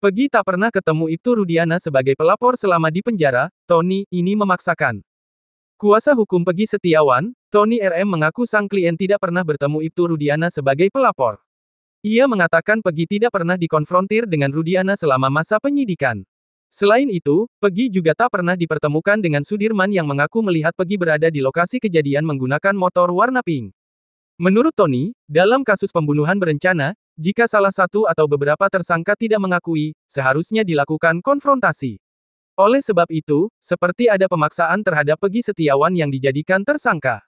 Pegi tak pernah ketemu Ibtu Rudiana sebagai pelapor selama di penjara, Tony, ini memaksakan. Kuasa hukum Pegi Setiawan, Tony RM mengaku sang klien tidak pernah bertemu Ibtu Rudiana sebagai pelapor. Ia mengatakan Pegi tidak pernah dikonfrontir dengan Rudiana selama masa penyidikan. Selain itu, Pegi juga tak pernah dipertemukan dengan Sudirman yang mengaku melihat Pegi berada di lokasi kejadian menggunakan motor warna pink. Menurut Tony, dalam kasus pembunuhan berencana, jika salah satu atau beberapa tersangka tidak mengakui, seharusnya dilakukan konfrontasi. Oleh sebab itu, seperti ada pemaksaan terhadap Pegi Setiawan yang dijadikan tersangka.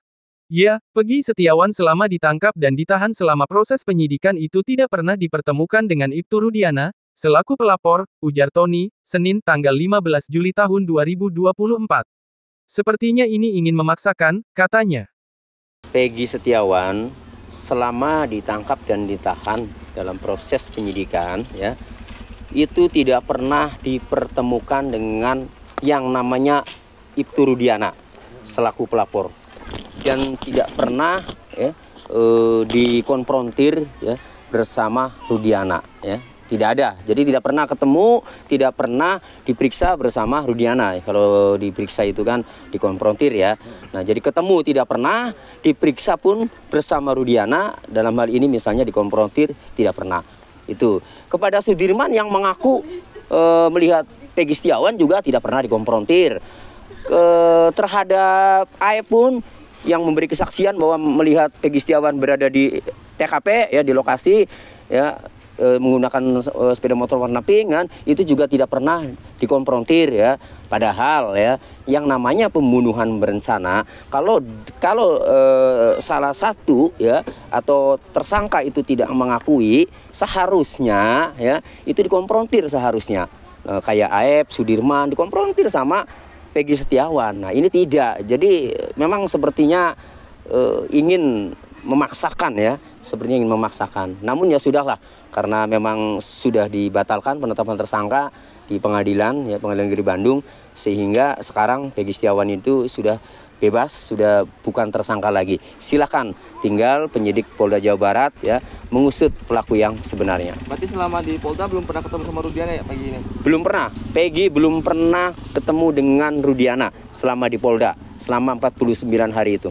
Ya, Pegi Setiawan selama ditangkap dan ditahan selama proses penyidikan itu tidak pernah dipertemukan dengan Ibtu Rudiana, selaku pelapor, ujar Tony, Senin tanggal 15 Juli tahun 2024. Sepertinya ini ingin memaksakan, katanya. Pegi Setiawan selama ditangkap dan ditahan dalam proses penyidikan ya itu tidak pernah dipertemukan dengan yang namanya Ibtu Rudiana selaku pelapor dan tidak pernah ya, e, dikonfrontir ya bersama Rudiana ya tidak ada. Jadi tidak pernah ketemu, tidak pernah diperiksa bersama Rudiana. Kalau diperiksa itu kan dikonfrontir ya. Nah, jadi ketemu tidak pernah, diperiksa pun bersama Rudiana dalam hal ini misalnya dikonfrontir tidak pernah. Itu. Kepada Sudirman yang mengaku e, melihat Pegi Setiawan juga tidak pernah dikonfrontir. Ke, terhadap AE pun yang memberi kesaksian bahwa melihat Pegi Setiawan berada di TKP ya di lokasi ya e, menggunakan e, sepeda motor warna pink kan itu juga tidak pernah dikonfrontir ya. Padahal ya yang namanya pembunuhan berencana kalau kalau e, salah satu ya atau tersangka itu tidak mengakui seharusnya ya itu dikonfrontir seharusnya. E, kayak Aep, Sudirman dikonfrontir sama Peggy Setiawan. Nah, ini tidak. Jadi memang sepertinya e, ingin memaksakan ya sepertinya ingin memaksakan. Namun ya sudahlah karena memang sudah dibatalkan penetapan tersangka di pengadilan ya pengadilan negeri Bandung sehingga sekarang Peggy Setiawan itu sudah bebas sudah bukan tersangka lagi silakan tinggal penyidik Polda Jawa Barat ya mengusut pelaku yang sebenarnya. Berarti selama di Polda belum pernah ketemu sama Rudiana ya pagi ini? Belum pernah, Peggy belum pernah ketemu dengan Rudiana selama di Polda selama 49 hari itu.